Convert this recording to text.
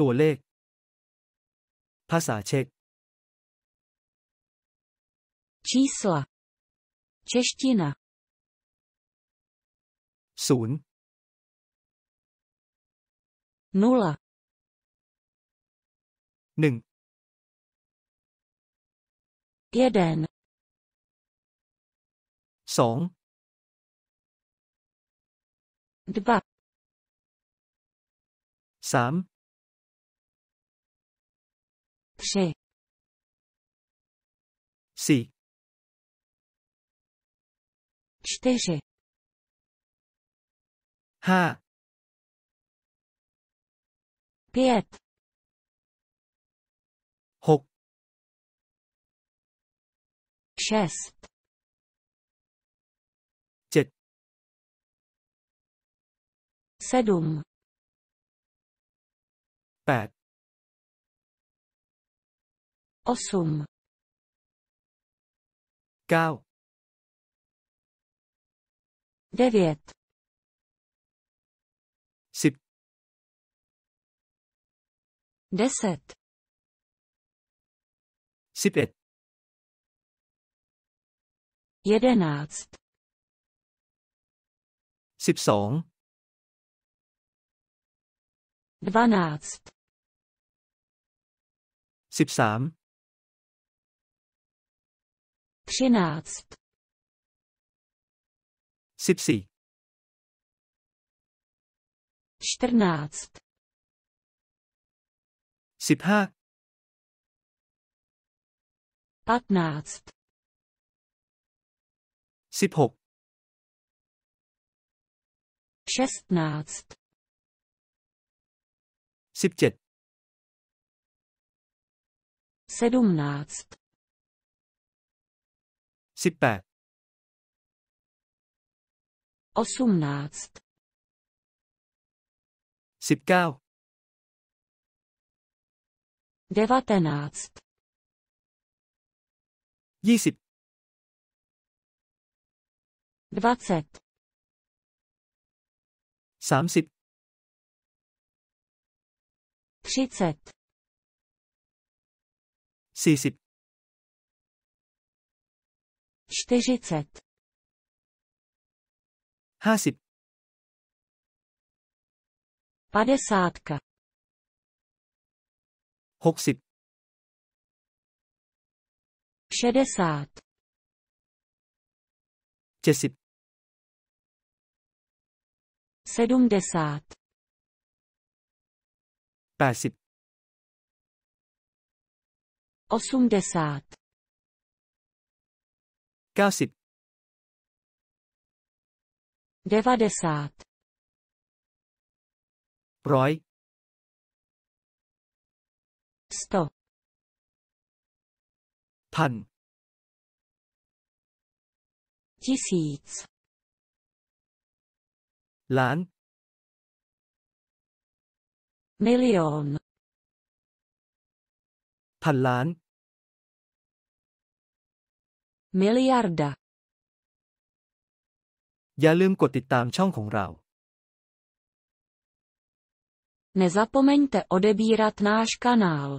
ตัวเลข ภาษาเช็กชีสลาเชสตินาศูนย์นูลาหนึ่งเยเดน สองดบสาม She. Си. Щеше. Ха. Пият. Хок. Шест. Чет. Седум. Пет. osm Cao. devět Sip. deset Sipet. jedenáct Sip song. dvanáct Sip sám třináct. Sipsi. čtrnáct. Sipha. patnáct. Siphok. šestnáct. Siptět. sedmnáct osmnáct, 18 19 19 20 20 30 30 40 čtyřicet حاسب padesátka حقسب šedesát تسب sedmdesát باسب osmdesát 90 90ร้อย100 1ัน0 1,000ล้าน m i l i o นพันล้าน Miliarda. อย่าลืมกดติดตามช่องของเรา Nezapomeňte odebírat náš kanál.